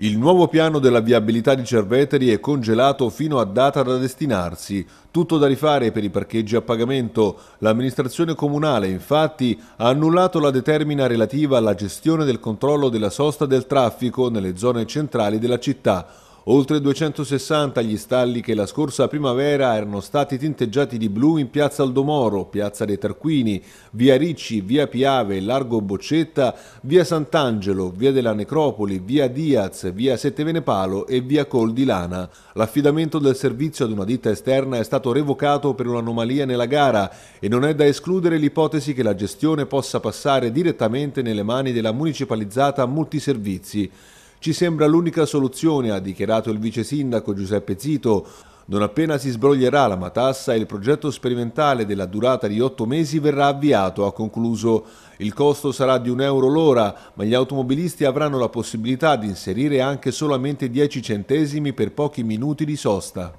Il nuovo piano della viabilità di Cerveteri è congelato fino a data da destinarsi, tutto da rifare per i parcheggi a pagamento. L'amministrazione comunale infatti ha annullato la determina relativa alla gestione del controllo della sosta del traffico nelle zone centrali della città. Oltre 260 gli stalli che la scorsa primavera erano stati tinteggiati di blu in piazza Aldomoro, piazza dei Tarquini, via Ricci, via Piave, largo Boccetta, via Sant'Angelo, via della Necropoli, via Diaz, via Sette Venepalo e via Col di Lana. L'affidamento del servizio ad una ditta esterna è stato revocato per un'anomalia nella gara e non è da escludere l'ipotesi che la gestione possa passare direttamente nelle mani della municipalizzata Multiservizi. Ci sembra l'unica soluzione, ha dichiarato il vice sindaco Giuseppe Zito. Non appena si sbroglierà la matassa, il progetto sperimentale della durata di otto mesi verrà avviato, ha concluso. Il costo sarà di un euro l'ora, ma gli automobilisti avranno la possibilità di inserire anche solamente 10 centesimi per pochi minuti di sosta.